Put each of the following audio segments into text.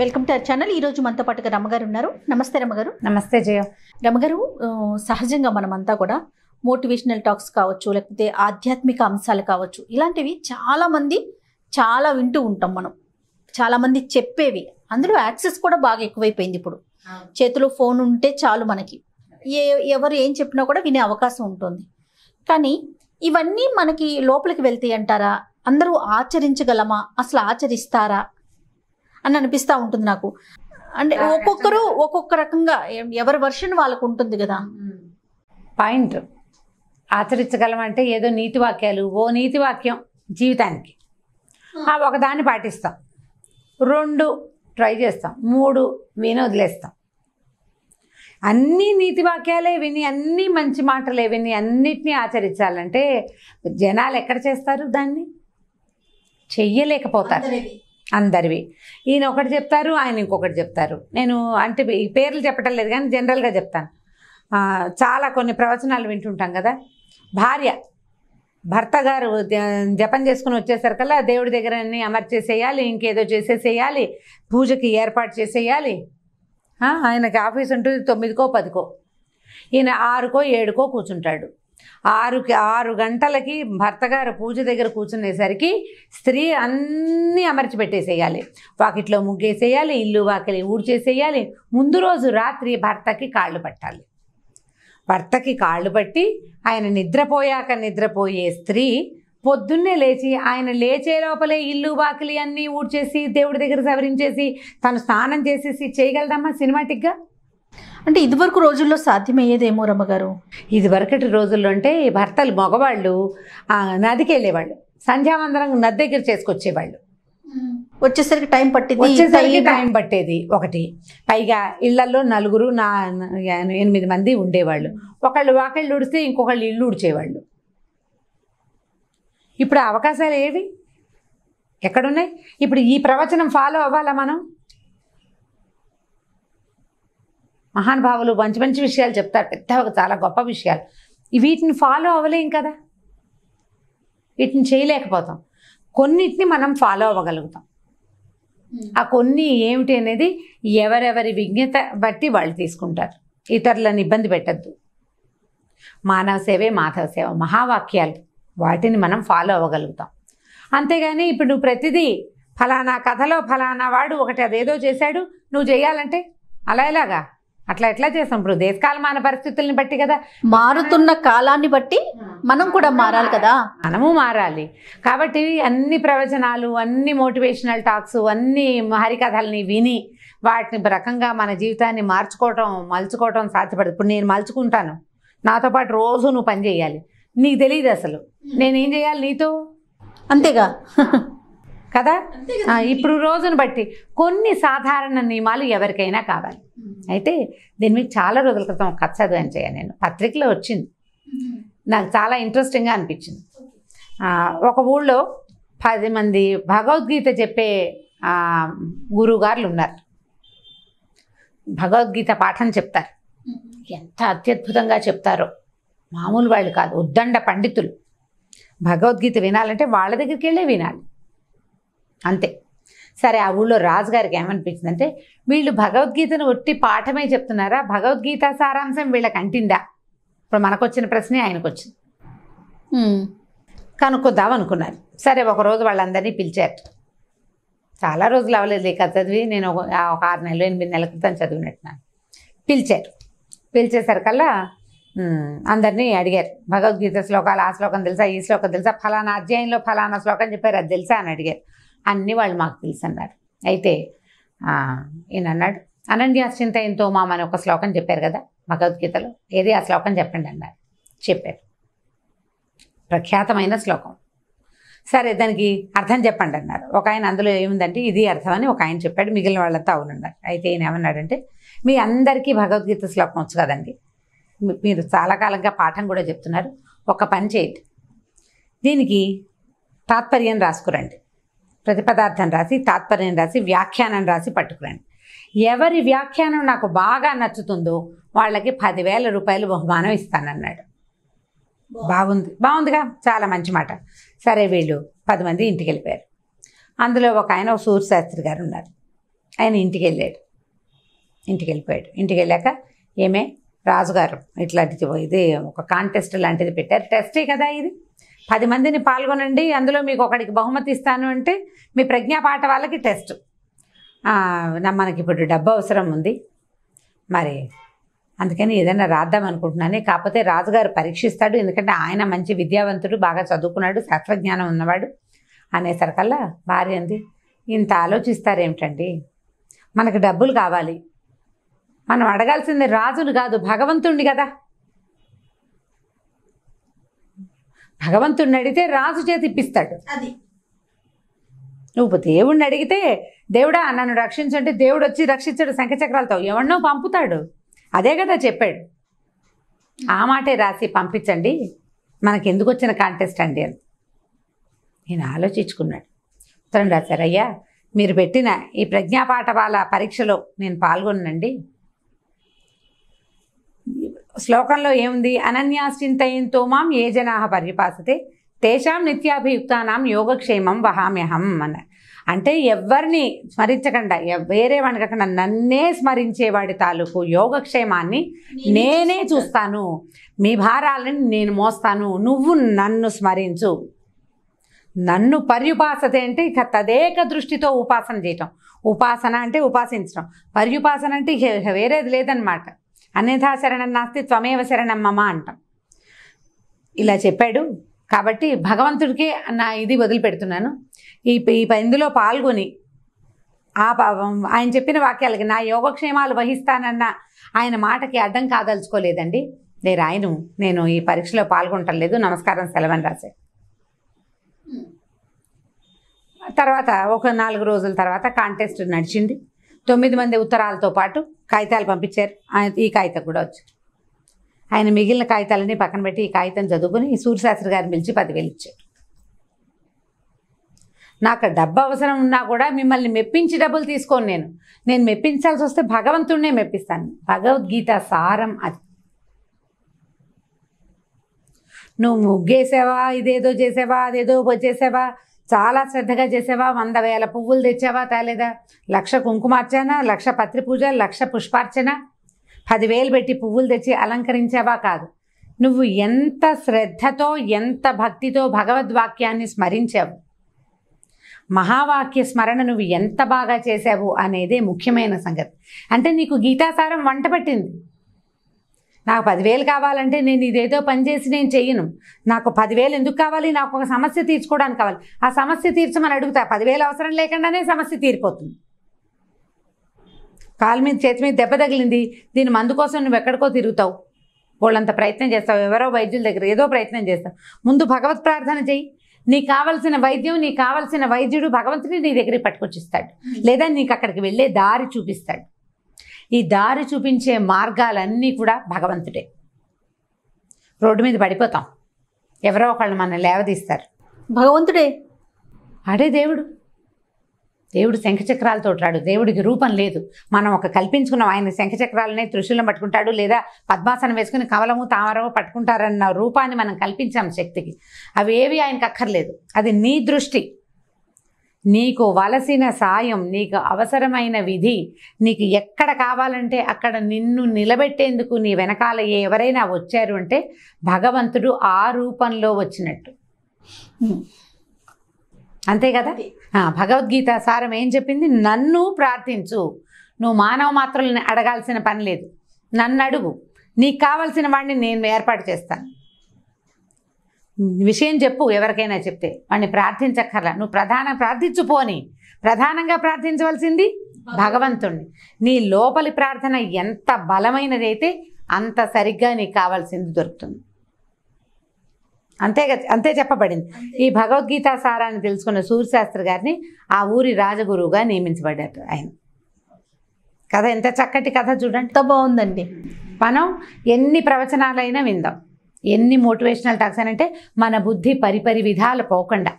welcome to our channel ఈ రోజు మనతో పాటుగా రమ్మగారు ఉన్నారు నమస్తే రమ్మగారు నమస్తే జయ రమ్మగారు సహజంగా మనమంతా కూడా మోటివేషనల్ టాక్స్ కావచ్చు లేకపోతే ఆధ్యాత్మిక అంశాలు కావచ్చు ఇలాంటివి చాలామంది చాలా వింటూ ఉంటాం మనం చాలామంది చెప్పేవి అందులో యాక్సెస్ కూడా బాగా ఎక్కువైపోయింది ఇప్పుడు చేతిలో ఫోన్ ఉంటే చాలు మనకి ఏ ఎవరు ఏం చెప్పినా కూడా వినే అవకాశం ఉంటుంది కానీ ఇవన్నీ మనకి లోపలికి వెళ్తాయి అంటారా అందరూ ఆచరించగలమా అసలు ఆచరిస్తారా అని అనిపిస్తూ ఉంటుంది నాకు అంటే ఒక్కొక్కరు ఒక్కొక్క రకంగా ఎవరి వర్షన్ వాళ్ళకు ఉంటుంది కదా పాయింట్ ఆచరించగలం అంటే ఏదో నీతి వాక్యాలు ఓ నీతి వాక్యం జీవితానికి ఒకదాన్ని పాటిస్తాం రెండు ట్రై చేస్తాం మూడు మీన వదిలేస్తాం అన్ని నీతి వాక్యాలే విని అన్ని మంచి మాటలే విని అన్నిటినీ ఆచరించాలంటే జనాలు ఎక్కడ చేస్తారు దాన్ని చెయ్యలేకపోతారు అందరివి ఈయన ఒకటి చెప్తారు ఆయన ఇంకొకటి చెప్తారు నేను అంటే ఈ పేర్లు చెప్పటం లేదు కానీ జనరల్గా చెప్తాను చాలా కొన్ని ప్రవచనాలు వింటుంటాం కదా భార్య భర్త గారు జపం చేసుకుని వచ్చేసరికల్లా దేవుడి దగ్గర అన్నీ అమర్చేసేయాలి ఇంకేదో చేసేసేయాలి పూజకి ఏర్పాటు చేసేయాలి ఆయనకి ఆఫీస్ ఉంటుంది తొమ్మిదికో పదికో ఈయన ఆరుకో ఏడుకో కూర్చుంటాడు ఆరుకి ఆరు గంటలకి భర్తగారు పూజ దగ్గర కూర్చునేసరికి స్త్రీ అన్నీ అమర్చిపెట్టేసేయాలి వాకిట్లో ముగ్గేసేయాలి ఇల్లు వాకిలి ఊడ్చేసేయాలి ముందు రోజు రాత్రి భర్తకి కాళ్ళు పట్టాలి భర్తకి కాళ్ళు పట్టి ఆయన నిద్రపోయాక నిద్రపోయే స్త్రీ పొద్దున్నే లేచి ఆయన లేచే లోపలే ఇల్లు వాకిలి అన్నీ ఊడ్చేసి దేవుడి దగ్గర సవరించేసి తను స్నానం చేసేసి చేయగలదమ్మా సినిమాటిక్గా అంటే ఇదివరకు రోజుల్లో సాధ్యమయ్యేదేమో రమ్మగారు ఇదివరకటి రోజుల్లో అంటే భర్తలు మగవాళ్ళు నదికి వెళ్ళేవాళ్ళు సంధ్యావందనం నది దగ్గర చేసుకొచ్చేవాళ్ళు వచ్చేసరికి టైం పట్టేది వచ్చేసరికి టైం పట్టేది ఒకటి పైగా ఇళ్లలో నలుగురు నా ఎనిమిది మంది ఉండేవాళ్ళు ఒకళ్ళు వాకళ్ళు ఉడిస్తే ఇంకొకళ్ళు ఇల్లు ఉడిచేవాళ్ళు ఇప్పుడు అవకాశాలు ఏవి ఎక్కడున్నాయి ఇప్పుడు ఈ ప్రవచనం ఫాలో అవ్వాలా మనం మహానుభావులు మంచి మంచి విషయాలు చెప్తారు పెద్ద చాలా గొప్ప విషయాలు వీటిని ఫాలో అవ్వలేం కదా వీటిని చేయలేకపోతాం కొన్నిటిని మనం ఫాలో అవ్వగలుగుతాం ఆ కొన్ని ఏమిటి అనేది ఎవరెవరి విజ్ఞత బట్టి వాళ్ళు తీసుకుంటారు ఇతరులను ఇబ్బంది పెట్టద్దు మానవ సేవే మాధవ సేవ మహావాక్యాలు వాటిని మనం ఫాలో అవ్వగలుగుతాం అంతేగాని ఇప్పుడు నువ్వు ప్రతిదీ ఫలానా కథలో ఫలానా వాడు ఒకటి అదేదో చేశాడు నువ్వు చేయాలంటే అలా ఎలాగా అట్లా ఎట్లా చేస్తాం ఇప్పుడు మన పరిస్థితుల్ని బట్టి కదా మారుతున్న కాలాన్ని బట్టి మనం కూడా మారాలి కదా మనము మారాలి కాబట్టి అన్ని ప్రవచనాలు అన్ని మోటివేషనల్ టాక్స్ అన్ని హరికథల్ని విని వాటిని రకంగా మన జీవితాన్ని మార్చుకోవటం మలుచుకోవటం సాధ్యపడదు ఇప్పుడు నేను మలుచుకుంటాను నాతో పాటు రోజు నువ్వు పని చేయాలి నీకు తెలియదు అసలు నేనేం చేయాలి నీతో అంతేగా కదా ఇప్పుడు రోజును బట్టి కొన్ని సాధారణ నియమాలు ఎవరికైనా కావాలి అయితే దీని మీద చాలా రోజుల క్రితం కచ్చదు అని చేయ నేను పత్రికలో వచ్చింది నాకు చాలా ఇంట్రెస్టింగ్గా అనిపించింది ఒక ఊళ్ళో పది మంది భగవద్గీత చెప్పే గురువుగారులు ఉన్నారు భగవద్గీత పాఠం చెప్తారు ఎంత అత్యద్భుతంగా చెప్తారో మామూలు వాళ్ళు కాదు ఉద్దండ పండితులు భగవద్గీత వినాలంటే వాళ్ళ దగ్గరికి వెళ్ళే వినాలి అంతే సరే ఆ ఊళ్ళో రాజుగారికి ఏమనిపించింది అంటే వీళ్ళు భగవద్గీతను ఒట్టి పాఠమే చెప్తున్నారా భగవద్గీత సారాంశం వీళ్ళకి అంటిందా ఇప్పుడు మనకు వచ్చిన ప్రశ్నే ఆయనకు వచ్చింది కనుక్కుందాం అనుకున్నారు సరే ఒకరోజు వాళ్ళందరినీ పిలిచారు చాలా రోజులు అవ్వలేదు లేక చదివి నేను ఒక ఆరు నెలలు ఎనిమిది నెలల క్రితం చదివినట్టున్నాను పిలిచారు పిలిచేసరికల్లా అందరినీ అడిగారు భగవద్గీత శ్లోకాలు ఆ శ్లోకం తెలుసా ఈ శ్లోకం తెలుసా ఫలానా అధ్యాయంలో ఫలానా శ్లోకం చెప్పారు అది తెలుసా అని అడిగారు అన్నీ వాళ్ళు మాకు తెలుసు అన్నారు అయితే ఈయన అన్నాడు అనన్యాశ్చింత ఎంతో మామ అని ఒక శ్లోకం చెప్పారు కదా భగవద్గీతలో ఏది ఆ శ్లోకం చెప్పండి అన్నారు చెప్పారు ప్రఖ్యాతమైన శ్లోకం సరే దానికి అర్థం చెప్పండి అన్నారు ఒక ఆయన అందులో ఏముందంటే ఇది అర్థమని ఒక ఆయన చెప్పాడు మిగిలిన వాళ్ళంతా అవునన్నారు అయితే ఈయన ఏమన్నాడంటే మీ అందరికీ భగవద్గీత శ్లోకం వచ్చు కదండి మీరు చాలా కాలంగా పాఠం కూడా చెప్తున్నారు ఒక పని చేయండి దీనికి తాత్పర్యం రాసుకురండి ప్రతిపదార్థం రాసి తాత్పర్యం రాసి వ్యాఖ్యానం రాసి పట్టుకురండి ఎవరి వ్యాఖ్యానం నాకు బాగా నచ్చుతుందో వాళ్ళకి పదివేల రూపాయలు బహుమానం ఇస్తానన్నాడు బాగుంది బాగుందిగా చాలా మంచి మాట సరే వీళ్ళు పది మంది ఇంటికి వెళ్ళిపోయారు అందులో ఒక ఆయన ఒక సూర్యశాస్త్రి గారు ఉన్నారు ఆయన ఇంటికి వెళ్ళాడు ఇంటికి వెళ్ళిపోయాడు ఇంటికి వెళ్ళాక ఏమే రాజుగారు ఇట్లాంటిది ఇది ఒక కాంటెస్ట్ లాంటిది పెట్టారు టెస్టే కదా ఇది పది మందిని పాల్గొనండి అందులో మీకు ఒకడికి బహుమతి ఇస్తాను అంటే మీ ప్రజ్ఞాపాట వాళ్ళకి టెస్ట్ మనకి ఇప్పుడు డబ్బు అవసరం ఉంది మరి అందుకని ఏదైనా రాద్దాం అనుకుంటున్నాను కాకపోతే రాజుగారు పరీక్షిస్తాడు ఎందుకంటే ఆయన మంచి విద్యావంతుడు బాగా చదువుకున్నాడు శాస్త్రజ్ఞానం ఉన్నవాడు అనేసరికల్లా భార్య అంది ఇంత ఆలోచిస్తారేమిటండి మనకు డబ్బులు కావాలి మనం అడగాల్సింది రాజును కాదు భగవంతుణ్ణి కదా భగవంతుడిని అడిగితే రాజు చేతి ఇప్పిస్తాడు అది నువ్వు దేవుణ్ణి అడిగితే దేవుడా నన్ను రక్షించంటే దేవుడు వచ్చి రక్షించాడు శంఖచక్రాలతో ఎవరినో పంపుతాడు అదే కదా చెప్పాడు ఆ మాటే రాసి పంపించండి మనకి ఎందుకు వచ్చిన కాంటెస్ట్ అండి అని నేను ఆలోచించుకున్నాడు ఉత్తరం రాశారయ్యా మీరు పెట్టిన ఈ ప్రజ్ఞాపాఠవాల పరీక్షలో నేను పాల్గొనండి శ్లోకంలో ఏముంది అనన్యాశ్చింతయంతో మాం ఏ జనా పరిపాసతే తేషాం నిత్యాభియుక్తానాం యోగక్షేమం వహామ్యహం అన్నారు అంటే ఎవరిని స్మరించకుండా వేరే వాడిని కాకుండా నన్నే స్మరించేవాడి తాలూకు యోగక్షేమాన్ని నేనే చూస్తాను మీ భారాలని నేను మోస్తాను నువ్వు నన్ను స్మరించు నన్ను పర్యుపాసత అంటే ఇక తదేక దృష్టితో ఉపాసన చేయటం ఉపాసన అంటే ఉపాసించడం పర్యుపాసన అంటే వేరేది లేదనమాట అన్యథా శరణం నాస్తి త్వమేవ శరణం మమ అంటాం ఇలా చెప్పాడు కాబట్టి భగవంతుడికి నా ఇది వదిలిపెడుతున్నాను ఈ ఈ ఇందులో పాల్గొని ఆ ఆయన చెప్పిన వాక్యాలకి నా యోగక్షేమాలు వహిస్తానన్న ఆయన మాటకి అర్థం కాదలుచుకోలేదండి నేను ఆయను నేను ఈ పరీక్షలో పాల్గొనటం లేదు నమస్కారం సెలవని రాసే తర్వాత ఒక నాలుగు రోజుల తర్వాత కాంటెస్ట్ నడిచింది తొమ్మిది మంది ఉత్తరాలతో పాటు కాగితాలు పంపించారు ఆయన ఈ కాగితం కూడా వచ్చు ఆయన మిగిలిన కాగితాలని పక్కన పెట్టి ఈ కాగితం చదువుకుని సూర్యశాస్త్రి గారిని పిలిచి పదివేలు ఇచ్చాడు నాకు డబ్బు అవసరం ఉన్నా కూడా మిమ్మల్ని మెప్పించి డబ్బులు తీసుకోను నేను నేను మెప్పించాల్సి వస్తే భగవంతుడినే మెప్పిస్తాను భగవద్గీత సారం అది నువ్వు ముగ్గేసావా ఇదేదో చేసావా అదేదో వచ్చేసావా చాలా శ్రద్ధగా చేసావా వంద వేల పువ్వులు తెచ్చావా తేలేదా లక్ష కుంకుమార్చన లక్ష పత్రి పూజ లక్ష పుష్పార్చన పదివేలు పెట్టి పువ్వులు తెచ్చి అలంకరించావా కాదు నువ్వు ఎంత శ్రద్ధతో ఎంత భక్తితో భగవద్వాక్యాన్ని స్మరించావు మహావాక్య స్మరణ నువ్వు ఎంత బాగా చేసావు అనేదే ముఖ్యమైన సంగతి అంటే నీకు గీతాసారం వంట పెట్టింది నాకు పదివేలు కావాలంటే నేను ఇదేదో పని చేసి నేను చెయ్యను నాకు పదివేలు ఎందుకు కావాలి నాకు ఒక సమస్య తీర్చుకోవడానికి కావాలి ఆ సమస్య తీర్చమని అడుగుతా పదివేలు అవసరం లేకుండానే సమస్య తీరిపోతుంది కాలు మీద చేతి మీద దెబ్బ తగిలింది దీని మందు కోసం నువ్వు ఎక్కడికో తిరుగుతావు వాళ్ళంత ప్రయత్నం చేస్తావు ఎవరో వైద్యుల దగ్గర ఏదో ప్రయత్నం చేస్తావు ముందు భగవత్ ప్రార్థన చెయ్యి నీకు కావలసిన వైద్యం నీకు కావలసిన వైద్యుడు భగవంతుని నీ దగ్గరికి పట్టుకొచ్చిస్తాడు లేదా నీకు అక్కడికి వెళ్ళే దారి చూపిస్తాడు ఈ దారి చూపించే మార్గాలన్నీ కూడా భగవంతుడే రోడ్డు మీద పడిపోతాం ఎవరో ఒకళ్ళు మనం లేవదీస్తారు భగవంతుడే అడే దేవుడు దేవుడు శంఖచక్రాలతో రాడు దేవుడికి రూపం లేదు మనం ఒక కల్పించుకున్నాం ఆయన శంఖచక్రాలనే త్రిశూలం పట్టుకుంటాడు లేదా పద్మాసనం వేసుకుని కవలము తామరము పట్టుకుంటారన్న రూపాన్ని మనం కల్పించాం శక్తికి అవి ఏవి ఆయనకు అక్కర్లేదు అది నీ దృష్టి నీకు వలసిన సాయం నీకు అవసరమైన విధి నీకు ఎక్కడ కావాలంటే అక్కడ నిన్ను నిలబెట్టేందుకు నీ వెనకాల ఎవరైనా వచ్చారు అంటే భగవంతుడు ఆ రూపంలో వచ్చినట్టు అంతే కదా భగవద్గీత సారం ఏం చెప్పింది నన్ను ప్రార్థించు నువ్వు మానవ మాత్రల్ని అడగాల్సిన పని లేదు నన్ను అడుగు నీకు కావాల్సిన వాడిని నేను ఏర్పాటు చేస్తాను విషయం చెప్పు ఎవరికైనా చెప్తే వాడిని ప్రార్థించక్కర్లా నువ్వు ప్రధాన ప్రార్థించుపోని ప్రధానంగా ప్రార్థించవలసింది భగవంతుణ్ణి నీ లోపలి ప్రార్థన ఎంత బలమైనదైతే అంత సరిగ్గా నీకు కావాల్సింది దొరుకుతుంది అంతే అంతే చెప్పబడింది ఈ భగవద్గీత సారాన్ని తెలుసుకున్న సూర్యశాస్త్రి గారిని ఆ ఊరి రాజగురువుగా నియమించబడ్డారు ఆయన కథ ఎంత చక్కటి కథ చూడండి బాగుందండి మనం ఎన్ని ప్రవచనాలైనా విందాం ఎన్ని మోటివేషనల్ టాక్స్ అని అంటే మన బుద్ధి పరిపరి విధాల పోకుండా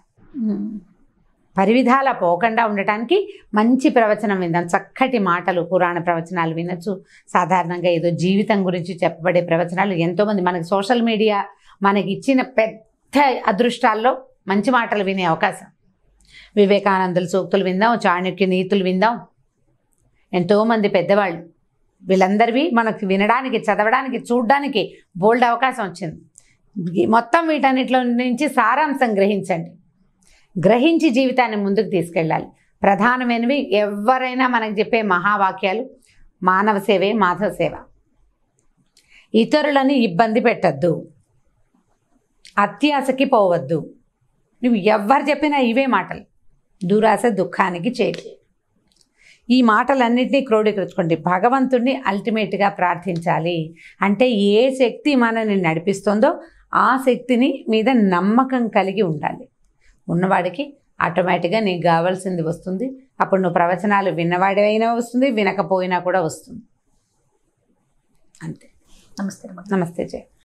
పరివిధాల పోకుండా ఉండటానికి మంచి ప్రవచనం విందాం చక్కటి మాటలు పురాణ ప్రవచనాలు వినొచ్చు సాధారణంగా ఏదో జీవితం గురించి చెప్పబడే ప్రవచనాలు ఎంతోమంది మనకి సోషల్ మీడియా మనకి ఇచ్చిన పెద్ద అదృష్టాల్లో మంచి మాటలు వినే అవకాశం వివేకానందుల సూక్తులు విందాం చాణక్య నీతులు విందాం ఎంతోమంది పెద్దవాళ్ళు వీళ్ళందరివి మనకు వినడానికి చదవడానికి చూడడానికి బోల్డ్ అవకాశం వచ్చింది మొత్తం వీటన్నిటిలో నుంచి సారాంశం గ్రహించండి గ్రహించి జీవితాన్ని ముందుకు తీసుకెళ్ళాలి ప్రధానమైనవి ఎవరైనా మనకు చెప్పే మహావాక్యాలు మానవ సేవే మాధవ సేవ ఇతరులని ఇబ్బంది పెట్టద్దు అత్యాశకి పోవద్దు నువ్వు ఎవరు చెప్పినా ఇవే మాటలు దురాశ దుఃఖానికి చేయలేదు ఈ మాటలన్నింటినీ క్రోడీకరించుకోండి భగవంతుడిని అల్టిమేట్గా ప్రార్థించాలి అంటే ఏ శక్తి మనల్ని నడిపిస్తుందో ఆ శక్తిని మీద నమ్మకం కలిగి ఉండాలి ఉన్నవాడికి ఆటోమేటిక్గా నీకు కావాల్సింది వస్తుంది అప్పుడు నువ్వు ప్రవచనాలు విన్నవాడివైనా వస్తుంది వినకపోయినా కూడా వస్తుంది అంతే నమస్తే నమస్తే జయ